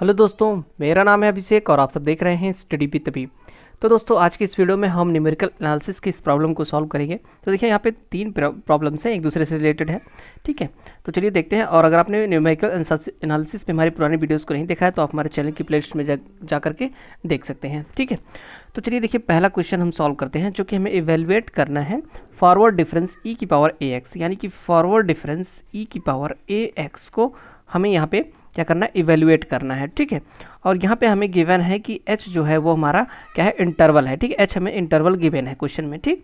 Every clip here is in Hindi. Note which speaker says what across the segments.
Speaker 1: हेलो दोस्तों मेरा नाम है अभिषेक और आप सब देख रहे हैं स्टडी पी तभी तो दोस्तों आज की इस वीडियो में हम न्यूमेरिकल एनालिसिस की इस प्रॉब्लम को सॉल्व करेंगे तो देखिए यहाँ पे तीन प्रॉब्लम्स हैं एक दूसरे से रिलेटेड है ठीक है तो चलिए देखते हैं और अगर आपने न्यूमेरिकल एनालिसिस पे हमारी पुरानी वीडियोज़ को नहीं देखा है तो आप हमारे चैनल की प्ले में जा, जा करके देख सकते हैं ठीक है तो चलिए देखिए पहला क्वेश्चन हम सॉल्व करते हैं जो कि हमें इवेलुएट करना है फॉरवर्ड डिफरेंस ई की पावर ए एक्स यानी कि फॉरवर्ड डिफरेंस ई की पावर ए एक्स को हमें यहाँ पे क्या करना है इवेल्युएट करना है ठीक है और यहाँ पे हमें गिवन है कि एच जो है वो हमारा क्या है इंटरवल है ठीक है एच हमें इंटरवल गिवन है क्वेश्चन में ठीक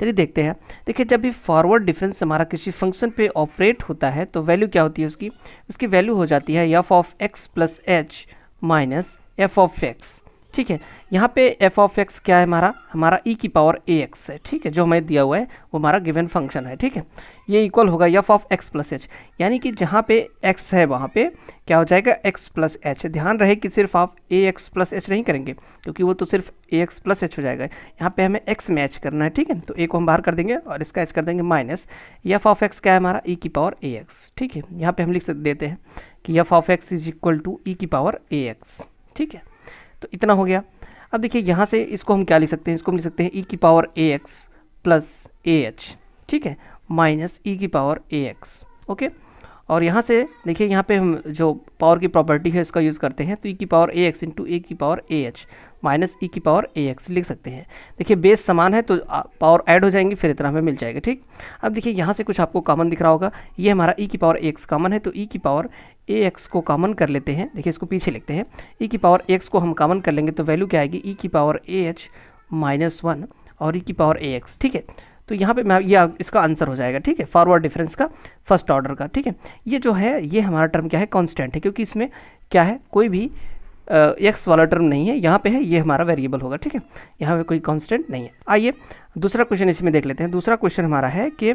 Speaker 1: चलिए देखते हैं देखिए जब भी फॉरवर्ड डिफरेंस हमारा किसी फंक्शन पे ऑपरेट होता है तो वैल्यू क्या होती है उसकी उसकी वैल्यू हो जाती है F of X plus H minus F of X ठीक है यहाँ पे एफ ऑफ एक्स क्या है हमारा हमारा ई e की पावर ए एक्स है ठीक है जो हमें दिया हुआ है वो हमारा गिवन फंक्शन है ठीक है ये इक्वल होगा F of X plus H यानी कि जहाँ पे एक्स है वहाँ पे क्या हो जाएगा एक्स प्लस एच ध्यान रहे कि सिर्फ आप ए एक्स प्लस एच नहीं करेंगे क्योंकि वो तो सिर्फ ए एक्स प्लस एच हो जाएगा यहाँ पे हमें एक्स मैच करना है ठीक है तो ए को हम बाहर कर देंगे और इसका एच कर देंगे माइनस एफ ऑफ एक्स क्या है हमारा ई e की पावर ए एक्स ठीक है यहाँ पर हम लिख देते हैं कि F of X is equal to e की पावर ए एक्स ठीक है तो इतना हो गया अब देखिए यहाँ से इसको हम क्या लिख सकते हैं इसको हम लिख सकते हैं ई e की power A X plus A H ठीक है माइनस ई e की पावर ए एक्स ओके और यहाँ से देखिए यहाँ पे हम जो पावर की प्रॉपर्टी है इसका यूज़ करते हैं तो ई e की power A X into A की power A H minus e की पावर ए एक्स लिख सकते हैं देखिए बेस समान है तो पावर ऐड हो जाएंगी फिर इतना हमें मिल जाएगा ठीक अब देखिए यहाँ से कुछ आपको कॉमन दिख रहा होगा ये हमारा ई e की पावर एक्स कॉमन है तो ई e की पावर ए एक्स को कॉमन कर लेते हैं देखिए इसको पीछे लिखते हैं ई e की पावर एक्स को हम कॉमन कर लेंगे तो वैल्यू क्या आएगी ई की power A H minus one और ई की पावर ए एक्स ठीक है तो यहाँ पे मैं ये इसका आंसर हो जाएगा ठीक है फॉरवर्ड डिफरेंस का फर्स्ट ऑर्डर का ठीक है ये जो है ये हमारा टर्म क्या है कांस्टेंट है क्योंकि इसमें क्या है कोई भी एक्स वाला टर्म नहीं है यहाँ पे है ये हमारा वेरिएबल होगा ठीक है यहाँ पे कोई कांस्टेंट नहीं है आइए दूसरा क्वेश्चन इसमें देख लेते हैं दूसरा क्वेश्चन हमारा है कि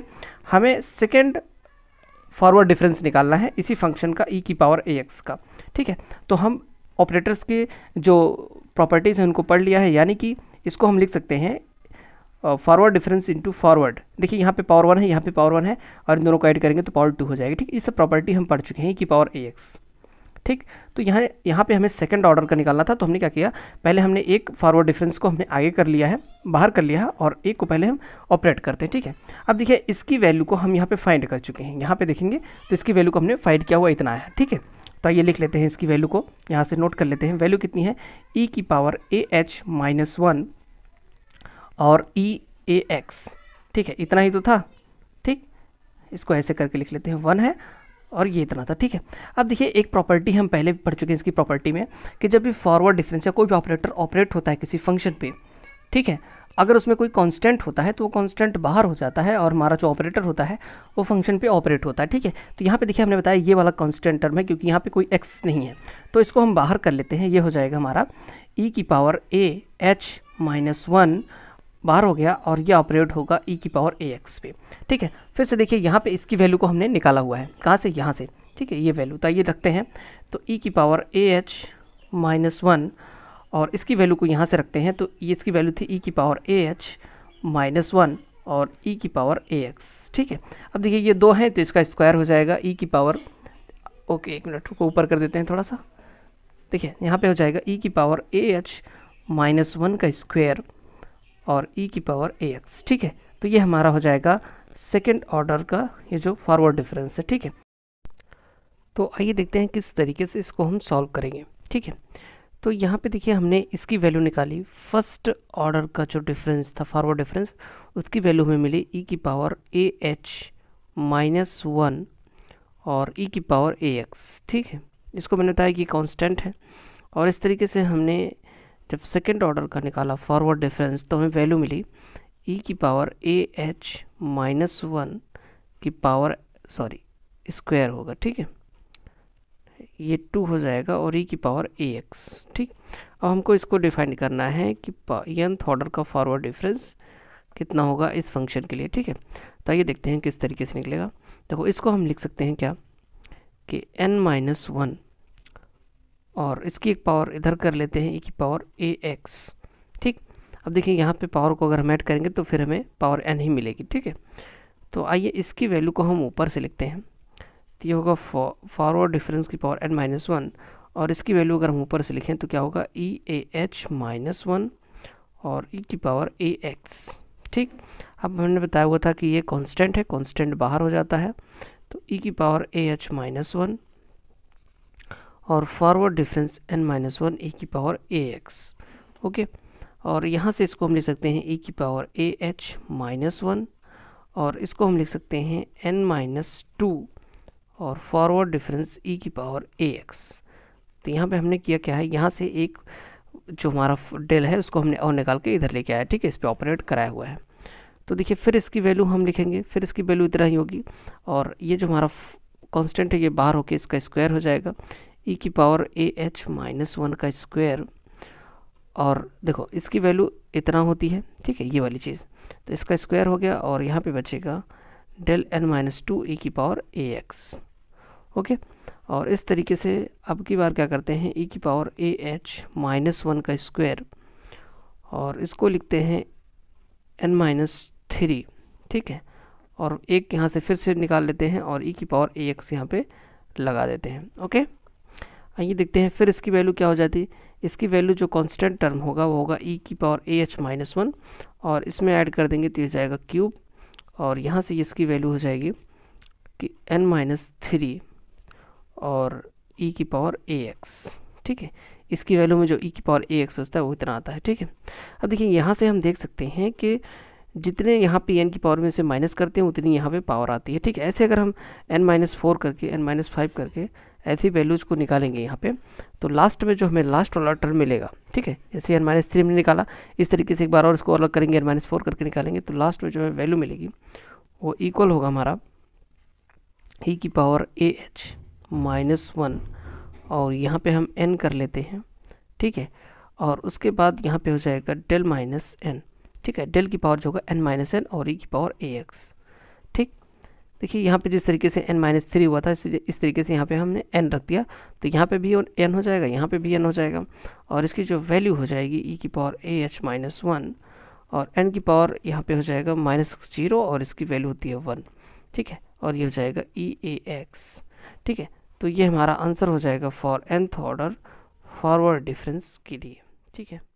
Speaker 1: हमें सेकेंड फॉरवर्ड डिफरेंस निकालना है इसी फंक्शन का ई e की पावर ए एक्स का ठीक है तो हम ऑपरेटर्स के जो प्रॉपर्टीज़ हैं उनको पढ़ लिया है यानी कि इसको हम लिख सकते हैं फॉरवर्ड डिफरेंस इनटू फॉरवर्ड देखिए यहाँ पे पावर वन है यहाँ पे पावर वन है और इन दोनों को ऐड करेंगे तो पावर टू हो जाएगी ठीक इस सब प्रॉपर्टी हम पढ़ चुके हैं कि पावर ए एक्स ठीक तो यहाँ यहाँ पे हमें सेकंड ऑर्डर का निकालना था तो हमने क्या किया पहले हमने एक फॉरवर्ड डिफरेंस को हमने आगे कर लिया है बाहर कर लिया है और एक को पहले हम ऑपरेट करते हैं ठीक है अब देखिए इसकी वैल्यू को हम यहाँ पे फाइंड कर चुके हैं यहाँ पे देखेंगे तो इसकी वैल्यू को हमने फाइंड किया हुआ इतना है ठीक है तो ये लिख लेते हैं इसकी वैल्यू को यहाँ से नोट कर लेते हैं वैल्यू कितनी है ई e की power A H minus one और ई ए एक्स ठीक है इतना ही तो था ठीक इसको ऐसे करके लिख लेते हैं वन है और ये इतना था ठीक है अब देखिए एक प्रॉपर्टी हम पहले पढ़ चुके हैं इसकी प्रॉपर्टी में कि जब भी फॉरवर्ड डिफरेंस या कोई भी ऑपरेटर ऑपरेट होता है किसी फंक्शन पे ठीक है अगर उसमें कोई कांस्टेंट होता है तो वो कांस्टेंट बाहर हो जाता है और हमारा जो ऑपरेटर होता है वो फंक्शन पे ऑपरेट होता है ठीक है तो यहाँ पे देखिए हमने बताया ये वाला कांस्टेंट टर्म है क्योंकि यहाँ पे कोई एक्स नहीं है तो इसको हम बाहर कर लेते हैं ये हो जाएगा हमारा ई e की power A H minus one बाहर हो गया और ये ऑपरेट होगा ई e की पावर ए एक्स पे ठीक है फिर से देखिए यहाँ पे इसकी वैल्यू को हमने निकाला हुआ है कहाँ से यहाँ से ठीक है ये वैल्यू तो ये रखते हैं तो ई e की power A H minus one और इसकी वैल्यू को यहाँ से रखते हैं तो ये इसकी वैल्यू थी ई e की power A H minus one और ई की पावर ए एक्स ठीक है अब देखिए ये दो हैं तो इसका स्क्वायर हो जाएगा ई की पावर ओके एक मिनट को ऊपर कर देते हैं थोड़ा सा देखिए यहाँ पर हो जाएगा ई की power A H minus one का स्क्वायर और e की पावर ए एक्स ठीक है तो ये हमारा हो जाएगा सेकेंड ऑर्डर का ये जो फॉरवर्ड डिफरेंस है ठीक है तो आइए देखते हैं किस तरीके से इसको हम सॉल्व करेंगे ठीक है तो यहाँ पे देखिए हमने इसकी वैल्यू निकाली फर्स्ट ऑर्डर का जो डिफरेंस था फॉरवर्ड डिफरेंस उसकी वैल्यू हमें मिली ई e की power A H minus one और ई e की पावर ए एक्स ठीक है इसको मैंने बताया कि कांस्टेंट है और इस तरीके से हमने जब सेकेंड ऑर्डर का निकाला फॉरवर्ड डिफरेंस तो हमें वैल्यू मिली ई e की power A H minus one की पावर सॉरी स्क्वायर होगा ठीक है ये टू हो जाएगा और ई e की पावर ए एक्स ठीक अब हमको इसको डिफाइन करना है कि यंथ ऑर्डर का फॉरवर्ड डिफरेंस कितना होगा इस फंक्शन के लिए ठीक है तो आइए देखते हैं किस तरीके से निकलेगा देखो इसको हम लिख सकते हैं क्या कि एन माइनस वन और इसकी एक पावर इधर कर लेते हैं ए की पावर ए एक्स ठीक अब देखिए यहाँ पे पावर को अगर हम ऐड करेंगे तो फिर हमें पावर एन ही मिलेगी ठीक है तो आइए इसकी वैल्यू को हम ऊपर से लिखते हैं तो ये होगा फॉरवर्ड डिफरेंस की पावर एन माइनस वन और इसकी वैल्यू अगर हम ऊपर से लिखें तो क्या होगा e A H minus one और ई e की पावर ए एक्स ठीक अब हमने बताया हुआ था कि ये कॉन्स्टेंट है कॉन्स्टेंट बाहर हो जाता है तो ई e की power A H minus one और forward difference N minus one A की पावर ए एक्स ओके और यहाँ से इसको हम लिख सकते हैं ए e की power A H minus one और इसको हम लिख सकते हैं एन माइनस टू और फॉरवर्ड डिफरेंस ई की पावर ए एक्स तो यहाँ पे हमने किया क्या है यहाँ से एक जो हमारा डेल है उसको हमने और निकाल के इधर लेके आया ठीक है इस पर ऑपरेट कराया हुआ है तो देखिए फिर इसकी वैल्यू हम लिखेंगे फिर इसकी वैल्यू इतना ही होगी और ये जो हमारा कांस्टेंट है ये बाहर होके इसका स्क्वायर हो जाएगा ई e की power A H minus one का स्क्वायर और देखो इसकी वैल्यू इतना होती है ठीक है ये वाली चीज़ तो इसका स्क्वायर हो गया और यहाँ पे बचेगा del N minus two e की पावर ए एक्स ओके और इस तरीके से अब की बार क्या करते हैं ई e की power A H minus one का स्क्वायर और इसको लिखते हैं एन माइनस थ्री ठीक है और एक यहाँ से फिर से निकाल लेते हैं और ई e की पावर ए एक्स यहाँ पर लगा देते हैं ओके आइए देखते हैं फिर इसकी वैल्यू क्या हो जाती है इसकी वैल्यू जो कांस्टेंट टर्म होगा वो होगा ई e की power A H minus one और इसमें ऐड कर देंगे तो ये जाएगा क्यूब और यहाँ से इसकी वैल्यू हो जाएगी कि एन माइनस थ्री और ई e की पावर ए एक्स ठीक है इसकी वैल्यू में जो ई e की पावर ए एक्स होता है वो इतना आता है ठीक है अब देखिए यहाँ से हम देख सकते हैं कि जितने यहाँ पे एन की पावर में से माइनस करते हैं उतनी यहाँ पे पावर आती है ठीक है ऐसे अगर हम एन माइनस फोर करके एन माइनस फाइव करके ऐसी वैल्यूज़ को निकालेंगे यहाँ पे तो लास्ट में जो हमें लास्ट वाला टर्म मिलेगा ठीक है जैसे एन माइनस थ्री हमने निकाला इस तरीके से एक बार और इसको अलग करेंगे एन माइनस फोर करके निकालेंगे तो लास्ट में जो हमें वैल्यू मिलेगी वो इक्वल होगा हमारा ई e की power A H minus one और यहाँ पर हम एन कर लेते हैं ठीक है और उसके बाद यहाँ पर हो जाएगा डेल माइनस एन ठीक है डेल की पावर जो होगा एन माइनस एन और ई e की पावर ए एक्स देखिए यहाँ पे जिस तरीके से n माइनस थ्री हुआ था इस तरीके से यहाँ पे हमने n रख दिया तो यहाँ पे भी n हो जाएगा यहाँ पे भी n हो जाएगा और इसकी जो वैल्यू हो जाएगी e की power A H minus one और n की पावर यहाँ पे हो जाएगा माइनस जीरो और इसकी वैल्यू होती है वन ठीक है और ये हो जाएगा ई ए एक्स ठीक है तो ये हमारा आंसर हो जाएगा for nth order forward difference के लिए ठीक है